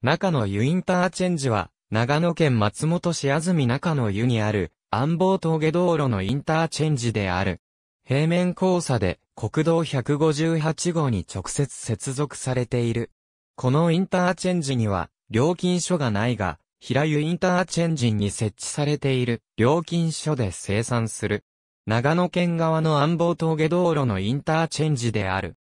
中野湯インターチェンジは、長野県松本市安住中野湯にある、安房峠道路のインターチェンジである。平面交差で、国道158号に直接接続されている。このインターチェンジには、料金所がないが、平湯インターチェンジに設置されている料金所で生産する。長野県側の安房峠道路のインターチェンジである。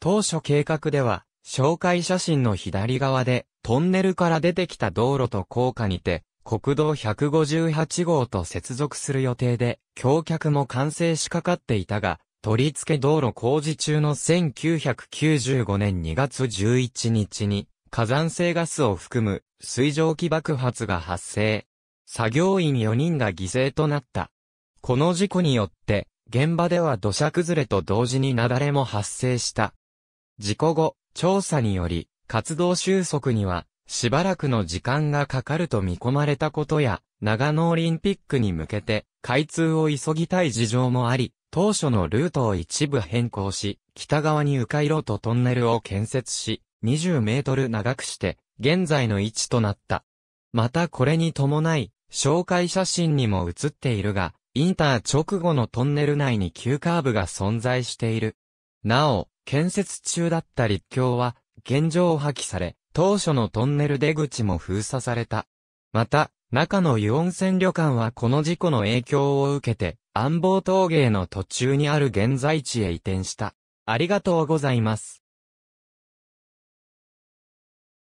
当初計画では、紹介写真の左側でトンネルから出てきた道路と高架にて、国道158号と接続する予定で、橋脚も完成しかかっていたが、取り付け道路工事中の1995年2月11日に、火山性ガスを含む水蒸気爆発が発生。作業員4人が犠牲となった。この事故によって、現場では土砂崩れと同時に雪崩も発生した。事故後、調査により、活動収束には、しばらくの時間がかかると見込まれたことや、長野オリンピックに向けて、開通を急ぎたい事情もあり、当初のルートを一部変更し、北側に迂回路とトンネルを建設し、20メートル長くして、現在の位置となった。またこれに伴い、紹介写真にも写っているが、インター直後のトンネル内に急カーブが存在している。なお、建設中だった立教は、現状破棄され、当初のトンネル出口も封鎖された。また、中の湯温泉旅館はこの事故の影響を受けて、安房峠の途中にある現在地へ移転した。ありがとうございます。